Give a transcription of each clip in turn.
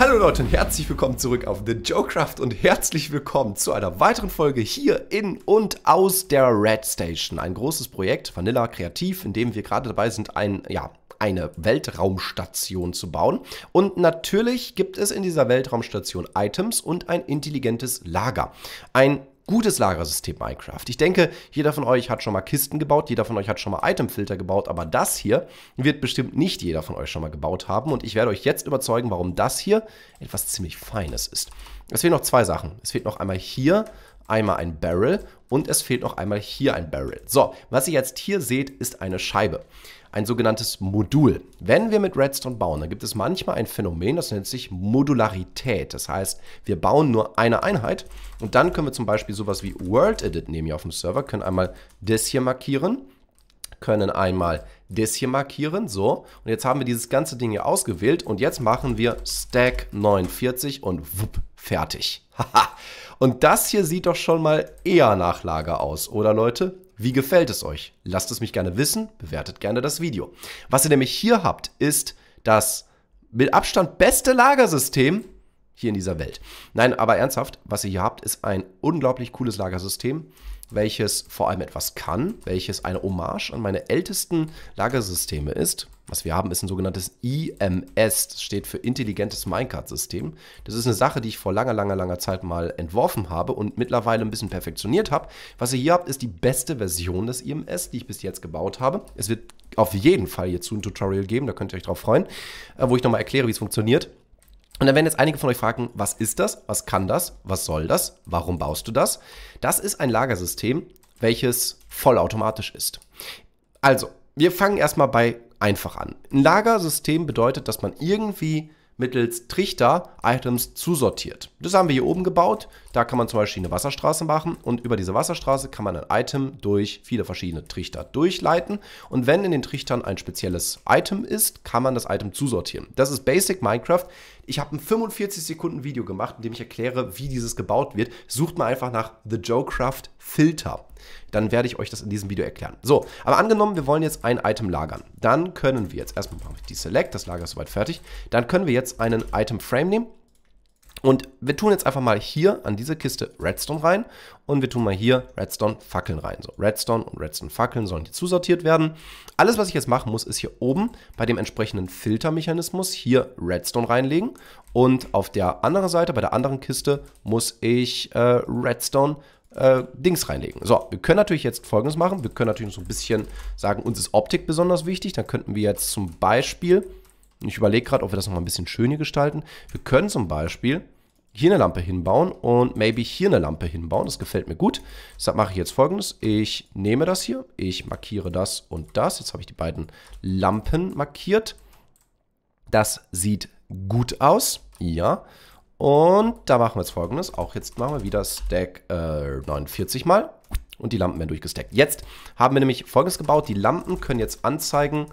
Hallo Leute und herzlich willkommen zurück auf The Joecraft und herzlich willkommen zu einer weiteren Folge hier in und aus der Red Station. Ein großes Projekt, Vanilla Kreativ, in dem wir gerade dabei sind, ein, ja, eine Weltraumstation zu bauen. Und natürlich gibt es in dieser Weltraumstation Items und ein intelligentes Lager. Ein gutes Lagersystem Minecraft. Ich denke, jeder von euch hat schon mal Kisten gebaut, jeder von euch hat schon mal Itemfilter gebaut, aber das hier wird bestimmt nicht jeder von euch schon mal gebaut haben und ich werde euch jetzt überzeugen, warum das hier etwas ziemlich Feines ist. Es fehlen noch zwei Sachen. Es fehlt noch einmal hier einmal ein Barrel und es fehlt noch einmal hier ein Barrel. So, was ihr jetzt hier seht, ist eine Scheibe ein sogenanntes Modul. Wenn wir mit Redstone bauen, dann gibt es manchmal ein Phänomen, das nennt sich Modularität. Das heißt, wir bauen nur eine Einheit und dann können wir zum Beispiel sowas wie World Edit nehmen hier auf dem Server, können einmal das hier markieren, können einmal das hier markieren, so. Und jetzt haben wir dieses ganze Ding hier ausgewählt und jetzt machen wir Stack 49 und wupp, fertig. Haha. und das hier sieht doch schon mal eher nach Lager aus, oder Leute? Wie gefällt es euch? Lasst es mich gerne wissen, bewertet gerne das Video. Was ihr nämlich hier habt, ist das mit Abstand beste Lagersystem hier in dieser Welt. Nein, aber ernsthaft, was ihr hier habt, ist ein unglaublich cooles Lagersystem welches vor allem etwas kann, welches eine Hommage an meine ältesten Lagersysteme ist. Was wir haben, ist ein sogenanntes IMS, das steht für intelligentes Minecart-System. Das ist eine Sache, die ich vor langer, langer, langer Zeit mal entworfen habe und mittlerweile ein bisschen perfektioniert habe. Was ihr hier habt, ist die beste Version des IMS, die ich bis jetzt gebaut habe. Es wird auf jeden Fall hierzu ein Tutorial geben, da könnt ihr euch drauf freuen, äh, wo ich nochmal erkläre, wie es funktioniert. Und dann werden jetzt einige von euch fragen, was ist das? Was kann das? Was soll das? Warum baust du das? Das ist ein Lagersystem, welches vollautomatisch ist. Also, wir fangen erstmal bei einfach an. Ein Lagersystem bedeutet, dass man irgendwie mittels Trichter Items zusortiert. Das haben wir hier oben gebaut. Da kann man zum Beispiel eine Wasserstraße machen und über diese Wasserstraße kann man ein Item durch viele verschiedene Trichter durchleiten. Und wenn in den Trichtern ein spezielles Item ist, kann man das Item zusortieren. Das ist Basic Minecraft. Ich habe ein 45 Sekunden Video gemacht, in dem ich erkläre, wie dieses gebaut wird. Sucht mal einfach nach The Joecraft Filter dann werde ich euch das in diesem Video erklären. So, aber angenommen, wir wollen jetzt ein Item lagern. Dann können wir jetzt, erstmal machen wir die Select, das Lager ist soweit fertig. Dann können wir jetzt einen Item Frame nehmen und wir tun jetzt einfach mal hier an diese Kiste Redstone rein und wir tun mal hier Redstone Fackeln rein. So, Redstone und Redstone Fackeln sollen hier zusortiert werden. Alles, was ich jetzt machen muss, ist hier oben bei dem entsprechenden Filtermechanismus hier Redstone reinlegen und auf der anderen Seite, bei der anderen Kiste, muss ich äh, Redstone äh, Dings reinlegen. So, wir können natürlich jetzt folgendes machen. Wir können natürlich so ein bisschen sagen, uns ist Optik besonders wichtig. Dann könnten wir jetzt zum Beispiel, ich überlege gerade, ob wir das nochmal ein bisschen schöner gestalten. Wir können zum Beispiel hier eine Lampe hinbauen und maybe hier eine Lampe hinbauen. Das gefällt mir gut. Deshalb mache ich jetzt folgendes. Ich nehme das hier, ich markiere das und das. Jetzt habe ich die beiden Lampen markiert. Das sieht gut aus. Ja. Und da machen wir jetzt folgendes. Auch jetzt machen wir wieder Stack äh, 49 mal. Und die Lampen werden durchgestackt. Jetzt haben wir nämlich folgendes gebaut. Die Lampen können jetzt anzeigen,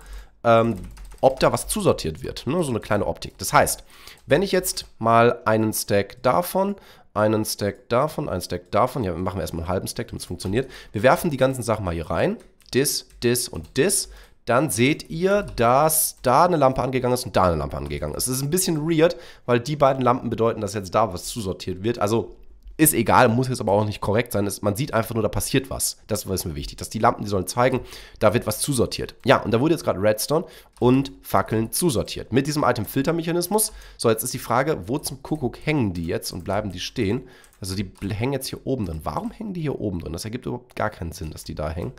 ähm, ob da was zusortiert wird. Ne? So eine kleine Optik. Das heißt, wenn ich jetzt mal einen Stack davon, einen Stack davon, einen Stack davon, ja, wir machen erstmal einen halben Stack, damit es funktioniert. Wir werfen die ganzen Sachen mal hier rein. Dis, Dis und Dis dann seht ihr, dass da eine Lampe angegangen ist und da eine Lampe angegangen ist. Es ist ein bisschen weird, weil die beiden Lampen bedeuten, dass jetzt da was zusortiert wird. Also ist egal, muss jetzt aber auch nicht korrekt sein. Es, man sieht einfach nur, da passiert was. Das ist mir wichtig. Dass die Lampen, die sollen zeigen, da wird was zusortiert. Ja, und da wurde jetzt gerade Redstone und Fackeln zusortiert. Mit diesem Item-Filter-Mechanismus. So, jetzt ist die Frage, wo zum Kuckuck hängen die jetzt und bleiben die stehen? Also die hängen jetzt hier oben drin. Warum hängen die hier oben drin? Das ergibt überhaupt gar keinen Sinn, dass die da hängen.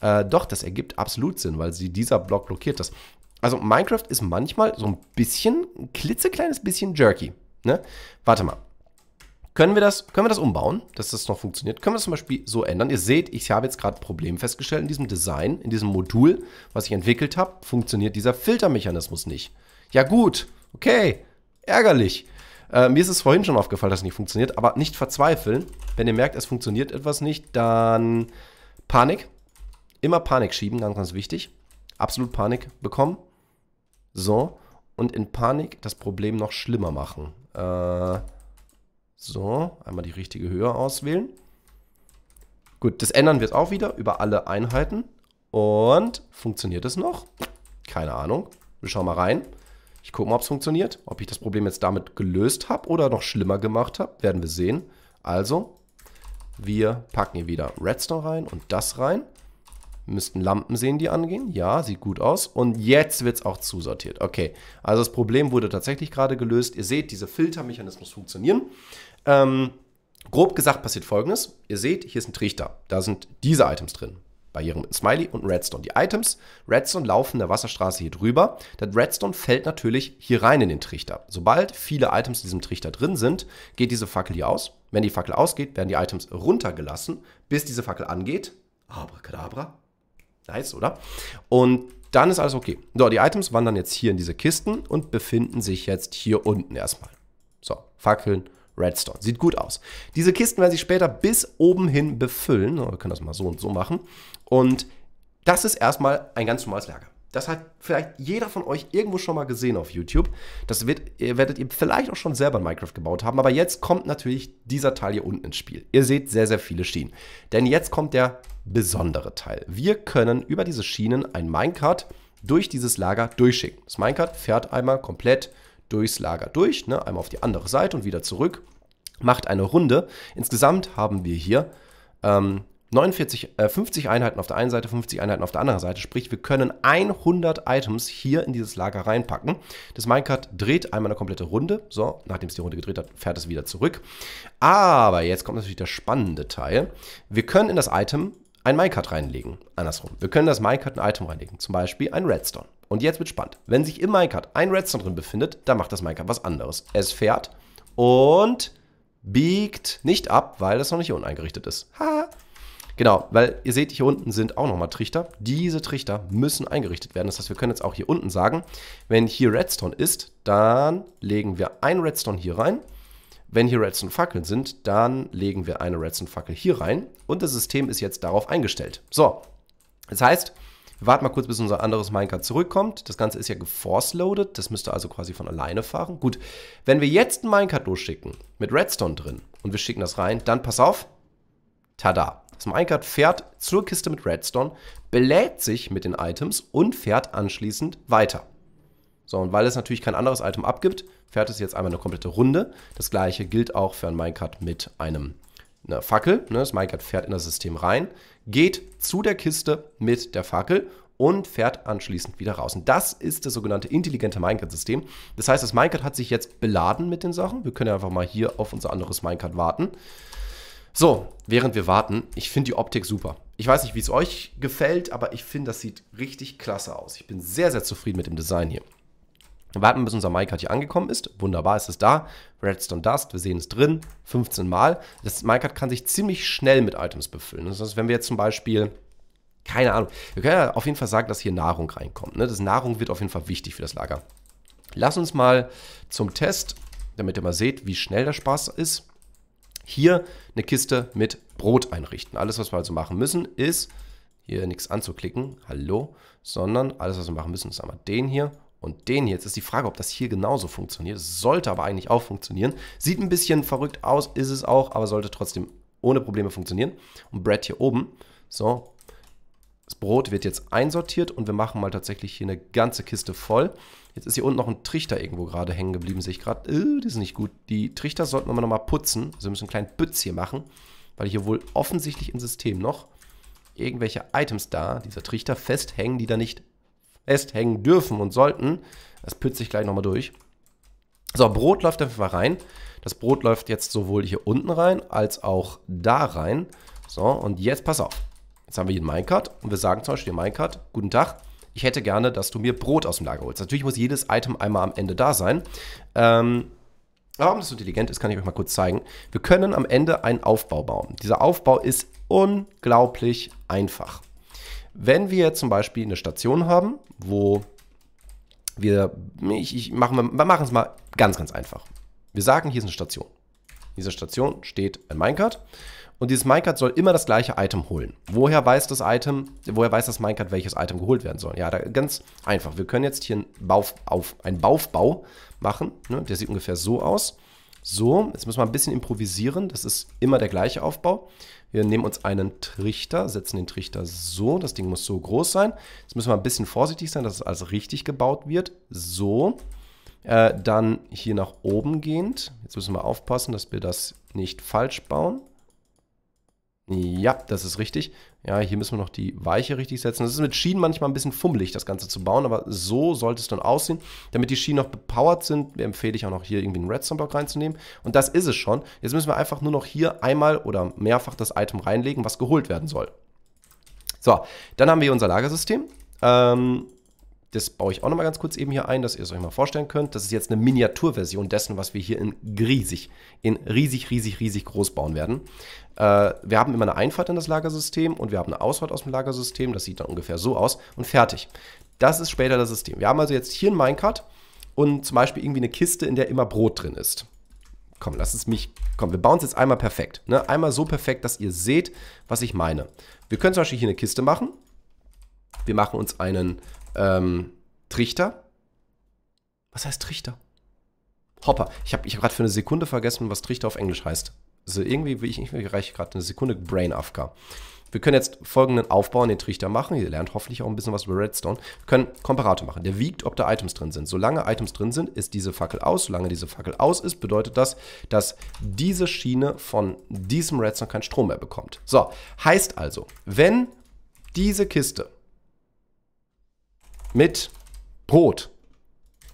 Äh, doch, das ergibt absolut Sinn, weil sie dieser Block blockiert das. Also Minecraft ist manchmal so ein bisschen, ein klitzekleines bisschen jerky. Ne? Warte mal. Können wir, das, können wir das umbauen, dass das noch funktioniert? Können wir das zum Beispiel so ändern? Ihr seht, ich habe jetzt gerade ein Problem festgestellt in diesem Design, in diesem Modul, was ich entwickelt habe, funktioniert dieser Filtermechanismus nicht. Ja gut, okay, ärgerlich. Äh, mir ist es vorhin schon aufgefallen, dass es nicht funktioniert, aber nicht verzweifeln. Wenn ihr merkt, es funktioniert etwas nicht, dann Panik. Immer Panik schieben, ganz, ganz wichtig. Absolut Panik bekommen. So. Und in Panik das Problem noch schlimmer machen. Äh, so, einmal die richtige Höhe auswählen. Gut, das ändern wir jetzt auch wieder über alle Einheiten. Und funktioniert es noch? Keine Ahnung. Wir schauen mal rein. Ich gucke mal, ob es funktioniert. Ob ich das Problem jetzt damit gelöst habe oder noch schlimmer gemacht habe, werden wir sehen. Also, wir packen hier wieder Redstone rein und das rein müssten Lampen sehen, die angehen. Ja, sieht gut aus. Und jetzt wird es auch zusortiert. Okay, also das Problem wurde tatsächlich gerade gelöst. Ihr seht, diese Filtermechanismus funktionieren. Ähm, grob gesagt passiert folgendes. Ihr seht, hier ist ein Trichter. Da sind diese Items drin. Barrieren mit Smiley und Redstone. Die Items, Redstone laufen der Wasserstraße hier drüber. Das Redstone fällt natürlich hier rein in den Trichter. Sobald viele Items in diesem Trichter drin sind, geht diese Fackel hier aus. Wenn die Fackel ausgeht, werden die Items runtergelassen, bis diese Fackel angeht. Abracadabra, Nice, oder? Und dann ist alles okay. So, die Items wandern jetzt hier in diese Kisten und befinden sich jetzt hier unten erstmal. So, Fackeln, Redstone. Sieht gut aus. Diese Kisten werden sich später bis oben hin befüllen. Oh, wir können das mal so und so machen. Und das ist erstmal ein ganz normales Lager. Das hat vielleicht jeder von euch irgendwo schon mal gesehen auf YouTube. Das wird, ihr werdet ihr vielleicht auch schon selber in Minecraft gebaut haben, aber jetzt kommt natürlich dieser Teil hier unten ins Spiel. Ihr seht sehr, sehr viele Schienen. Denn jetzt kommt der besondere Teil. Wir können über diese Schienen ein Minecart durch dieses Lager durchschicken. Das Minecart fährt einmal komplett durchs Lager durch, ne? einmal auf die andere Seite und wieder zurück, macht eine Runde. Insgesamt haben wir hier ähm, 49, äh, 50 Einheiten auf der einen Seite, 50 Einheiten auf der anderen Seite. Sprich, wir können 100 Items hier in dieses Lager reinpacken. Das Minecart dreht einmal eine komplette Runde. So, nachdem es die Runde gedreht hat, fährt es wieder zurück. Aber jetzt kommt natürlich der spannende Teil. Wir können in das Item ein Minecart reinlegen. Andersrum. Wir können das Minecart ein Item reinlegen. Zum Beispiel ein Redstone. Und jetzt wird spannend. Wenn sich im Minecart ein Redstone drin befindet, dann macht das Minecart was anderes. Es fährt und biegt nicht ab, weil das noch nicht uneingerichtet ist. Haha. Genau, weil ihr seht, hier unten sind auch nochmal Trichter. Diese Trichter müssen eingerichtet werden. Das heißt, wir können jetzt auch hier unten sagen, wenn hier Redstone ist, dann legen wir ein Redstone hier rein. Wenn hier Redstone-Fackeln sind, dann legen wir eine Redstone-Fackel hier rein. Und das System ist jetzt darauf eingestellt. So, das heißt, wir warten mal kurz, bis unser anderes Minecart zurückkommt. Das Ganze ist ja geforce-loaded. Das müsste also quasi von alleine fahren. Gut, wenn wir jetzt ein Minecart losschicken mit Redstone drin und wir schicken das rein, dann pass auf, tada. Das Minecart fährt zur Kiste mit Redstone, belädt sich mit den Items und fährt anschließend weiter. So, und weil es natürlich kein anderes Item abgibt, fährt es jetzt einmal eine komplette Runde. Das gleiche gilt auch für ein Minecart mit einem einer Fackel. Ne? Das Minecart fährt in das System rein, geht zu der Kiste mit der Fackel und fährt anschließend wieder raus. Und das ist das sogenannte intelligente Minecart-System. Das heißt, das Minecart hat sich jetzt beladen mit den Sachen. Wir können ja einfach mal hier auf unser anderes Minecart warten. So, während wir warten, ich finde die Optik super. Ich weiß nicht, wie es euch gefällt, aber ich finde, das sieht richtig klasse aus. Ich bin sehr, sehr zufrieden mit dem Design hier. Warten Wir bis unser MyCard halt hier angekommen ist. Wunderbar ist es da. Redstone Dust, wir sehen es drin, 15 Mal. Das MyCard kann sich ziemlich schnell mit Items befüllen. Das heißt, wenn wir jetzt zum Beispiel, keine Ahnung, wir können ja auf jeden Fall sagen, dass hier Nahrung reinkommt. Ne? Das Nahrung wird auf jeden Fall wichtig für das Lager. Lass uns mal zum Test, damit ihr mal seht, wie schnell der Spaß ist, hier eine Kiste mit Brot einrichten. Alles, was wir also machen müssen, ist hier nichts anzuklicken, hallo, sondern alles, was wir machen müssen, ist einmal den hier und den hier. Jetzt ist die Frage, ob das hier genauso funktioniert. Es sollte aber eigentlich auch funktionieren. Sieht ein bisschen verrückt aus, ist es auch, aber sollte trotzdem ohne Probleme funktionieren. Und Bread hier oben, so, das Brot wird jetzt einsortiert und wir machen mal tatsächlich hier eine ganze Kiste voll. Jetzt ist hier unten noch ein Trichter irgendwo gerade hängen geblieben, sehe ich gerade. Äh, das ist nicht gut. Die Trichter sollten wir nochmal putzen. Also wir müssen einen kleinen Pütz hier machen, weil hier wohl offensichtlich im System noch irgendwelche Items da, dieser Trichter, festhängen, die da nicht festhängen dürfen und sollten. Das pütze ich gleich nochmal durch. So, Brot läuft einfach mal rein. Das Brot läuft jetzt sowohl hier unten rein, als auch da rein. So, und jetzt pass auf. Jetzt haben wir hier einen Minecart und wir sagen zum Beispiel dem Minecart, guten Tag, ich hätte gerne, dass du mir Brot aus dem Lager holst. Natürlich muss jedes Item einmal am Ende da sein. Ähm, warum das so intelligent ist, kann ich euch mal kurz zeigen. Wir können am Ende einen Aufbau bauen. Dieser Aufbau ist unglaublich einfach. Wenn wir zum Beispiel eine Station haben, wo wir, ich, ich machen, wir machen es mal ganz, ganz einfach. Wir sagen, hier ist eine Station. In dieser Station steht ein Minecart. Und dieses Minecart soll immer das gleiche Item holen. Woher weiß das Item, woher weiß das Minecart, welches Item geholt werden soll? Ja, da, ganz einfach. Wir können jetzt hier einen, Bauf, auf, einen Baufbau machen. Ne? Der sieht ungefähr so aus. So, jetzt müssen wir ein bisschen improvisieren. Das ist immer der gleiche Aufbau. Wir nehmen uns einen Trichter, setzen den Trichter so. Das Ding muss so groß sein. Jetzt müssen wir ein bisschen vorsichtig sein, dass es alles richtig gebaut wird. So. Äh, dann hier nach oben gehend. Jetzt müssen wir aufpassen, dass wir das nicht falsch bauen. Ja, das ist richtig. Ja, hier müssen wir noch die Weiche richtig setzen. Das ist mit Schienen manchmal ein bisschen fummelig, das Ganze zu bauen, aber so sollte es dann aussehen. Damit die Schienen noch bepowert sind, empfehle ich auch noch hier irgendwie einen Redstone-Block reinzunehmen. Und das ist es schon. Jetzt müssen wir einfach nur noch hier einmal oder mehrfach das Item reinlegen, was geholt werden soll. So, dann haben wir hier unser Lagersystem. Ähm, das baue ich auch nochmal ganz kurz eben hier ein, dass ihr es euch mal vorstellen könnt. Das ist jetzt eine Miniaturversion dessen, was wir hier in riesig, in riesig, riesig, riesig groß bauen werden. Äh, wir haben immer eine Einfahrt in das Lagersystem und wir haben eine Ausfahrt aus dem Lagersystem. Das sieht dann ungefähr so aus und fertig. Das ist später das System. Wir haben also jetzt hier ein Minecart und zum Beispiel irgendwie eine Kiste, in der immer Brot drin ist. Komm, lass es mich. Komm, wir bauen es jetzt einmal perfekt. Ne? Einmal so perfekt, dass ihr seht, was ich meine. Wir können zum Beispiel hier eine Kiste machen. Wir machen uns einen ähm, Trichter. Was heißt Trichter? Hopper. Ich habe ich hab gerade für eine Sekunde vergessen, was Trichter auf Englisch heißt. Also irgendwie will ich reiche gerade eine Sekunde Brain Afka. Wir können jetzt folgenden Aufbau in den Trichter machen. Ihr lernt hoffentlich auch ein bisschen was über Redstone. Wir können Komparate machen. Der wiegt, ob da Items drin sind. Solange Items drin sind, ist diese Fackel aus. Solange diese Fackel aus ist, bedeutet das, dass diese Schiene von diesem Redstone keinen Strom mehr bekommt. So, heißt also, wenn diese Kiste mit Brot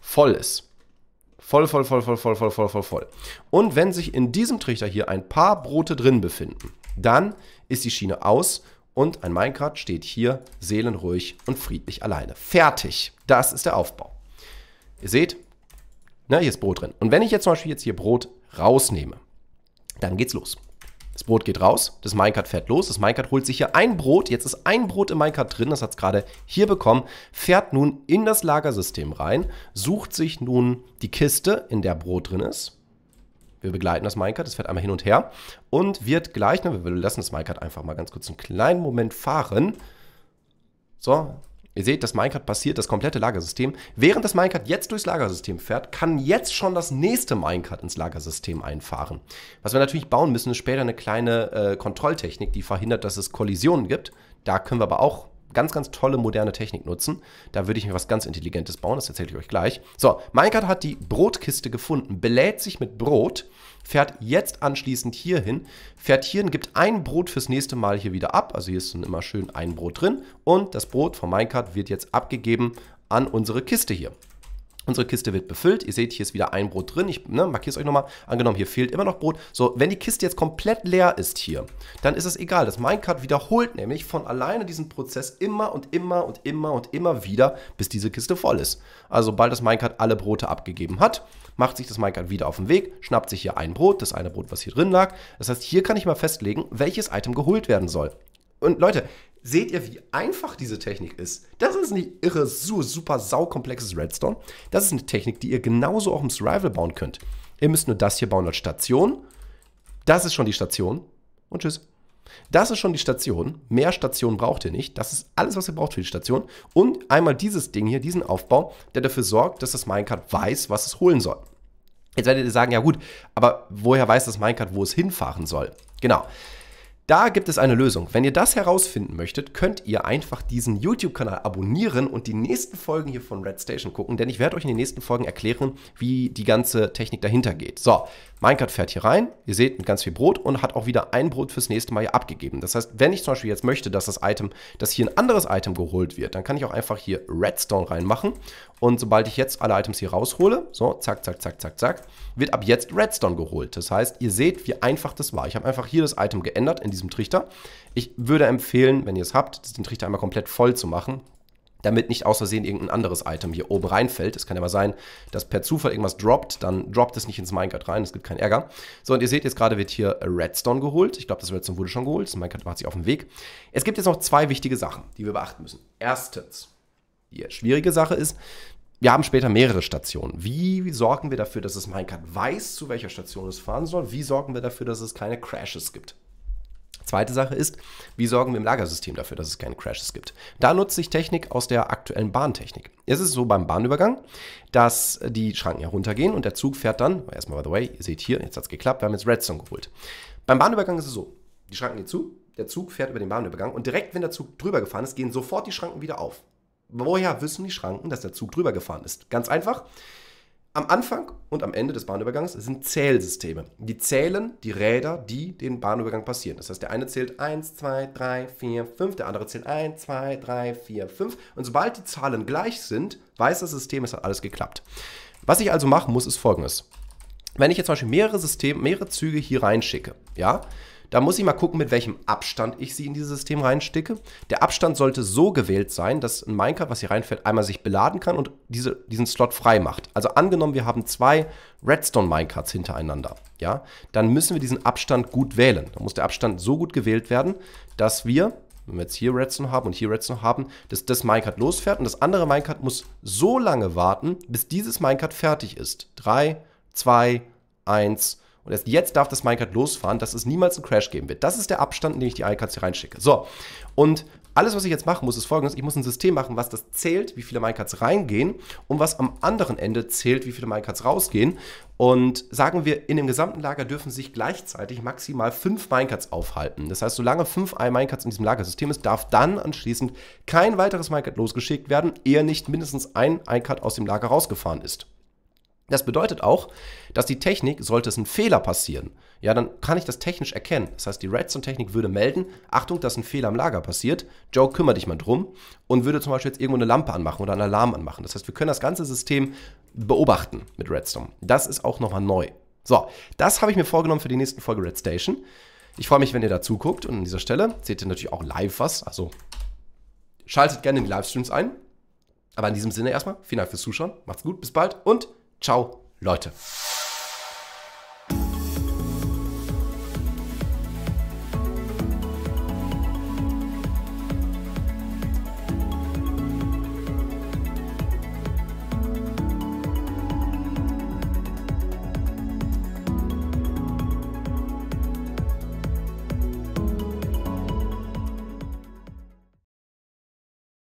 voll ist. Voll, voll, voll, voll, voll, voll, voll, voll, voll. Und wenn sich in diesem Trichter hier ein paar Brote drin befinden, dann ist die Schiene aus und ein Minecraft steht hier seelenruhig und friedlich alleine. Fertig. Das ist der Aufbau. Ihr seht, ne, hier ist Brot drin. Und wenn ich jetzt zum Beispiel jetzt hier Brot rausnehme, dann geht's los. Das Brot geht raus, das Minecart fährt los, das Minecart holt sich hier ein Brot, jetzt ist ein Brot im Minecart drin, das hat es gerade hier bekommen, fährt nun in das Lagersystem rein, sucht sich nun die Kiste, in der Brot drin ist. Wir begleiten das Minecart, das fährt einmal hin und her und wird gleich, ne, wir lassen das Minecart einfach mal ganz kurz einen kleinen Moment fahren. So, Ihr seht, das Minecart passiert das komplette Lagersystem. Während das Minecart jetzt durchs Lagersystem fährt, kann jetzt schon das nächste Minecart ins Lagersystem einfahren. Was wir natürlich bauen müssen, ist später eine kleine äh, Kontrolltechnik, die verhindert, dass es Kollisionen gibt. Da können wir aber auch ganz, ganz tolle moderne Technik nutzen. Da würde ich mir was ganz Intelligentes bauen, das erzähle ich euch gleich. So, Minecart hat die Brotkiste gefunden, belädt sich mit Brot, fährt jetzt anschließend hier hin, fährt hierhin, gibt ein Brot fürs nächste Mal hier wieder ab. Also hier ist dann immer schön ein Brot drin. Und das Brot von Minecart wird jetzt abgegeben an unsere Kiste hier. Unsere Kiste wird befüllt. Ihr seht, hier ist wieder ein Brot drin. Ich ne, markiere es euch nochmal. Angenommen, hier fehlt immer noch Brot. So, wenn die Kiste jetzt komplett leer ist hier, dann ist es egal. Das Minecart wiederholt nämlich von alleine diesen Prozess immer und immer und immer und immer wieder, bis diese Kiste voll ist. Also, sobald das Minecart alle Brote abgegeben hat, macht sich das Minecart wieder auf den Weg, schnappt sich hier ein Brot, das eine Brot, was hier drin lag. Das heißt, hier kann ich mal festlegen, welches Item geholt werden soll. Und Leute, seht ihr, wie einfach diese Technik ist. Das ist nicht irre, super, super saukomplexes Redstone. Das ist eine Technik, die ihr genauso auch im Survival bauen könnt. Ihr müsst nur das hier bauen als Station. Das ist schon die Station. Und tschüss. Das ist schon die Station. Mehr Stationen braucht ihr nicht. Das ist alles, was ihr braucht für die Station. Und einmal dieses Ding hier, diesen Aufbau, der dafür sorgt, dass das Minecart weiß, was es holen soll. Jetzt werdet ihr sagen, ja gut, aber woher weiß das Minecart, wo es hinfahren soll? Genau. Da gibt es eine Lösung. Wenn ihr das herausfinden möchtet, könnt ihr einfach diesen YouTube-Kanal abonnieren und die nächsten Folgen hier von Red Station gucken, denn ich werde euch in den nächsten Folgen erklären, wie die ganze Technik dahinter geht. So, Minecraft fährt hier rein, ihr seht mit ganz viel Brot und hat auch wieder ein Brot fürs nächste Mal hier abgegeben. Das heißt, wenn ich zum Beispiel jetzt möchte, dass das Item, dass hier ein anderes Item geholt wird, dann kann ich auch einfach hier Redstone reinmachen und sobald ich jetzt alle Items hier raushole, so, zack, zack, zack, zack, zack, wird ab jetzt Redstone geholt. Das heißt, ihr seht, wie einfach das war. Ich habe einfach hier das Item geändert, in diesem Trichter. Ich würde empfehlen, wenn ihr es habt, den Trichter einmal komplett voll zu machen, damit nicht außersehen irgendein anderes Item hier oben reinfällt. Es kann ja mal sein, dass per Zufall irgendwas droppt, dann droppt es nicht ins Minecart rein, es gibt keinen Ärger. So, und ihr seht, jetzt gerade wird hier Redstone geholt. Ich glaube, das Redstone wurde schon geholt, das Minecart macht sich auf den Weg. Es gibt jetzt noch zwei wichtige Sachen, die wir beachten müssen. Erstens, die schwierige Sache ist, wir haben später mehrere Stationen. Wie sorgen wir dafür, dass das Minecart weiß, zu welcher Station es fahren soll? Wie sorgen wir dafür, dass es keine Crashes gibt? Zweite Sache ist, wie sorgen wir im Lagersystem dafür, dass es keine Crashes gibt? Da nutze ich Technik aus der aktuellen Bahntechnik. Es ist so beim Bahnübergang, dass die Schranken heruntergehen und der Zug fährt dann, erstmal by the way, ihr seht hier, jetzt hat es geklappt, wir haben jetzt Redstone geholt. Beim Bahnübergang ist es so, die Schranken gehen zu, der Zug fährt über den Bahnübergang und direkt, wenn der Zug drüber gefahren ist, gehen sofort die Schranken wieder auf. Woher wissen die Schranken, dass der Zug drüber gefahren ist? Ganz einfach, am Anfang und am Ende des Bahnübergangs sind Zählsysteme. Die zählen die Räder, die den Bahnübergang passieren. Das heißt, der eine zählt 1, 2, 3, 4, 5, der andere zählt 1, 2, 3, 4, 5. Und sobald die Zahlen gleich sind, weiß das System, es hat alles geklappt. Was ich also machen muss, ist folgendes. Wenn ich jetzt zum Beispiel mehrere Systeme, mehrere Züge hier reinschicke, ja, da muss ich mal gucken, mit welchem Abstand ich sie in dieses System reinsticke. Der Abstand sollte so gewählt sein, dass ein Minecart, was hier reinfällt, einmal sich beladen kann und diese, diesen Slot frei macht. Also angenommen, wir haben zwei Redstone Minecarts hintereinander, ja, dann müssen wir diesen Abstand gut wählen. Da muss der Abstand so gut gewählt werden, dass wir wenn wir jetzt hier Redstone haben und hier Redstone haben, dass das Minecart losfährt und das andere Minecart muss so lange warten, bis dieses Minecart fertig ist. 3, 2, 1 und erst jetzt darf das Minecart losfahren, dass es niemals einen Crash geben wird. Das ist der Abstand, in den ich die Minecarts hier reinschicke. So, und alles, was ich jetzt machen muss, ist folgendes. Ich muss ein System machen, was das zählt, wie viele Minecarts reingehen und was am anderen Ende zählt, wie viele Minecarts rausgehen. Und sagen wir, in dem gesamten Lager dürfen sich gleichzeitig maximal fünf Minecarts aufhalten. Das heißt, solange fünf Minecarts in diesem Lagersystem ist, darf dann anschließend kein weiteres Minecart losgeschickt werden, ehe nicht mindestens ein Minecart aus dem Lager rausgefahren ist. Das bedeutet auch, dass die Technik, sollte es ein Fehler passieren, ja, dann kann ich das technisch erkennen. Das heißt, die Redstone-Technik würde melden, Achtung, dass ein Fehler am Lager passiert, Joe, kümmere dich mal drum und würde zum Beispiel jetzt irgendwo eine Lampe anmachen oder einen Alarm anmachen. Das heißt, wir können das ganze System beobachten mit Redstone. Das ist auch nochmal neu. So, das habe ich mir vorgenommen für die nächsten Folge Red Station. Ich freue mich, wenn ihr da zuguckt und an dieser Stelle seht ihr natürlich auch live was. Also schaltet gerne in die Livestreams ein. Aber in diesem Sinne erstmal, vielen Dank fürs Zuschauen, macht's gut, bis bald und Ciao, Leute.